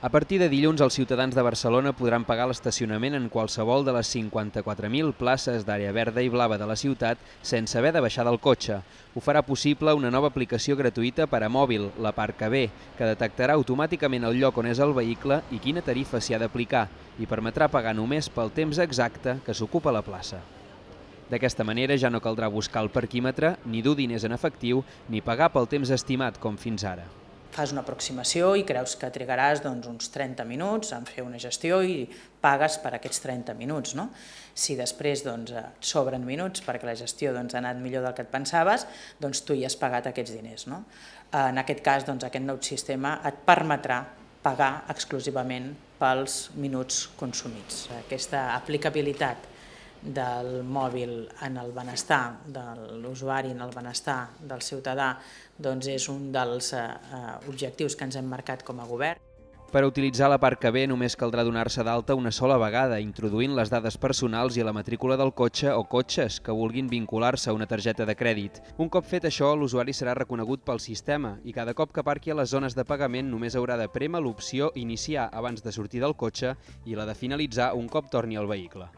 A partir de dilluns, els ciutadans de Barcelona podran pagar l'estacionament en qualsevol de les 54.000 places d'àrea verda i blava de la ciutat sense haver de baixar del cotxe. Ho farà possible una nova aplicació gratuïta per a mòbil, la Parca B, que detectarà automàticament el lloc on és el vehicle i quina tarifa s'hi ha d'aplicar i permetrà pagar només pel temps exacte que s'ocupa la plaça. D'aquesta manera ja no caldrà buscar el parquímetre, ni dur diners en efectiu, ni pagar pel temps estimat com fins ara fas una aproximació i creus que trigaràs doncs, uns 30 minuts en fer una gestió i pagues per aquests 30 minuts. No? Si després doncs, eh, et sobren minuts perquè la gestió doncs, ha anat millor del que et pensaves, doncs tu hi has pagat aquests diners. No? Eh, en aquest cas, doncs, aquest nou sistema et permetrà pagar exclusivament pels minuts consumits. Aquesta aplicabilitat del mòbil en el benestar de l'usuari, en el benestar del ciutadà, doncs és un dels eh, objectius que ens hem marcat com a govern. Per utilitzar la que ve només caldrà donar-se d'alta una sola vegada, introduint les dades personals i la matrícula del cotxe o cotxes que vulguin vincular-se a una targeta de crèdit. Un cop fet això, l'usuari serà reconegut pel sistema i cada cop que parqui a les zones de pagament només haurà de prema l'opció Iniciar abans de sortir del cotxe i la de Finalitzar un cop torni al vehicle.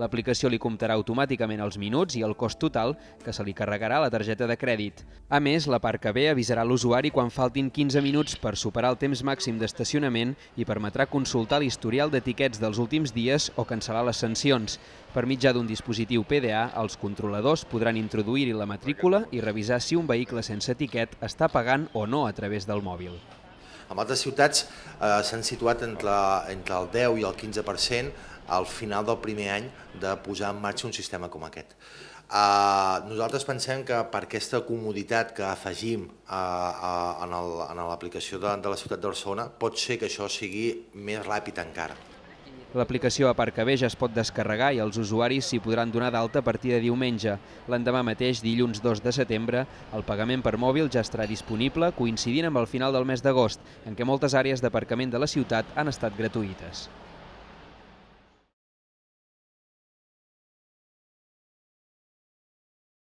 L'aplicació li comptarà automàticament els minuts i el cost total que se li carregarà a la targeta de crèdit. A més, la part que ve avisarà l'usuari quan faltin 15 minuts per superar el temps màxim d'estacionament i permetrà consultar l'historial d'etiquets dels últims dies o cancel·lar les sancions. Per mitjà d'un dispositiu PDA, els controladors podran introduir-hi la matrícula i revisar si un vehicle sense etiquet està pagant o no a través del mòbil. En altres ciutats eh, s'han situat entre, entre el 10 i el 15% al final del primer any de posar en marxa un sistema com aquest. Uh, nosaltres pensem que per aquesta comoditat que afegim uh, uh, en l'aplicació de, de la ciutat de Barcelona pot ser que això sigui més ràpid encara. L'aplicació Aparcaveja es pot descarregar i els usuaris s'hi podran donar d'alta a partir de diumenge. L'endemà mateix, dilluns 2 de setembre, el pagament per mòbil ja estarà disponible coincidint amb el final del mes d'agost, en què moltes àrees d'aparcament de la ciutat han estat gratuïtes.